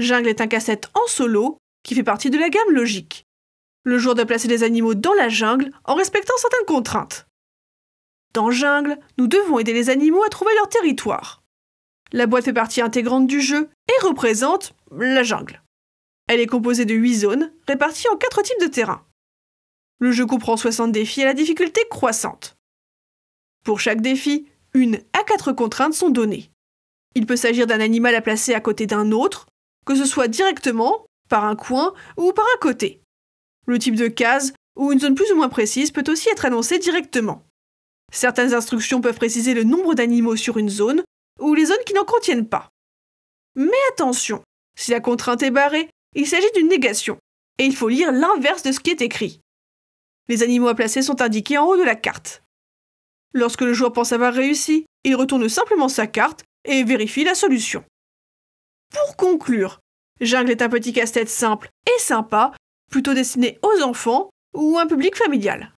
Jungle est un cassette en solo qui fait partie de la gamme logique. Le joueur doit placer les animaux dans la jungle en respectant certaines contraintes. Dans Jungle, nous devons aider les animaux à trouver leur territoire. La boîte fait partie intégrante du jeu et représente la jungle. Elle est composée de 8 zones réparties en 4 types de terrains. Le jeu comprend 60 défis à la difficulté croissante. Pour chaque défi, une à quatre contraintes sont données. Il peut s'agir d'un animal à placer à côté d'un autre, que ce soit directement, par un coin ou par un côté. Le type de case ou une zone plus ou moins précise peut aussi être annoncé directement. Certaines instructions peuvent préciser le nombre d'animaux sur une zone ou les zones qui n'en contiennent pas. Mais attention, si la contrainte est barrée, il s'agit d'une négation, et il faut lire l'inverse de ce qui est écrit. Les animaux à placer sont indiqués en haut de la carte. Lorsque le joueur pense avoir réussi, il retourne simplement sa carte et vérifie la solution conclure, Jungle est un petit casse-tête simple et sympa, plutôt destiné aux enfants ou un public familial.